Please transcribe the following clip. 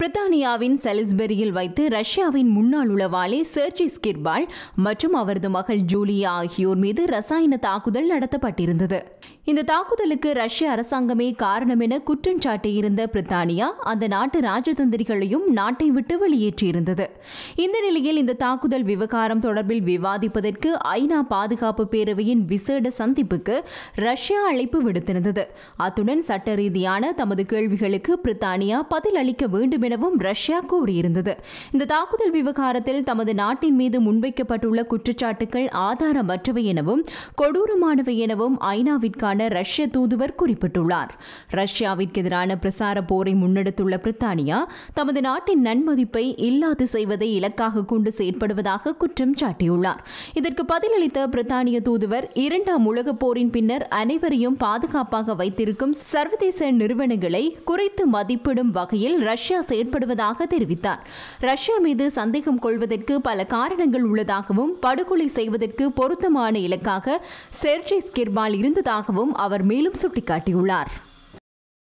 பிரித்தானியாவின் சலிஸ்பெரியில் வைத்து ரஷ்யாவின் முன்னாள் உளவாளி சர்ஜி ஸ்கிர்பால் மற்றும் அவரது மகள் ஜூலியா ஆகியோர் மீது ரசாயன தாக்குதல் நடத்தப்பட்டிருந்தது இந்த தாக்குதலுக்கு ரஷ்ய அரசாங்கமே காரணம் என குற்றஞ்சாட்டியிருந்த பிரித்தானியா அந்த நாட்டு ராஜதந்திரிகளையும் நாட்டை விட்டு வெளியேற்றியிருந்தது இந்த நிலையில் இந்த தாக்குதல் விவகாரம் தொடர்பில் விவாதிப்பதற்கு ஐநா பாதுகாப்பு பேரவையின் விசேட சந்திப்புக்கு ரஷ்யா அழைப்பு விடுத்திருந்தது அத்துடன் சட்ட ரீதியான தமது கேள்விகளுக்கு பிரித்தானியா பதில் அளிக்க வேண்டும் எனவும் ரஷ்யா கூறியிருந்தது இந்த தாக்குதல் விவகாரத்தில் தமது நாட்டின் மீது முன்வைக்கப்பட்டுள்ள குற்றச்சாட்டுகள் ஆதாரமற்றவை எனவும் கொடூரமானவை எனவும் ஐநாவிற்கான ரஷ்ய தூதுவர் குறிப்பிட்டுள்ளார் ரஷ்யாவிற்கு எதிரான பிரசார போரை முன்னெடுத்துள்ள பிரித்தானியா தமது நாட்டின் நன்மதிப்பை இல்லாது செய்வதை இலக்காக கொண்டு செயற்படுவதாக குற்றம் சாட்டியுள்ளார் இதற்கு பதிலளித்த பிரித்தானிய தூதுவர் இரண்டாம் உலகப் போரின் பின்னர் அனைவரையும் பாதுகாப்பாக வைத்திருக்கும் சர்வதேச நிறுவனங்களை குறைத்து மதிப்பிடும் வகையில் ரஷ்யா செயற்படுவதாக தெரிவித்தார் ரஷ்யா மீது சந்தேகம் கொள்வதற்கு பல காரணங்கள் உள்ளதாகவும் படுகொலை செய்வதற்கு பொருத்தமான இலக்காக செர்ஜி ஸ்கிர்பால் இருந்ததாகவும் அவர் மேலும் சுட்டிக்காட்டியுள்ளார்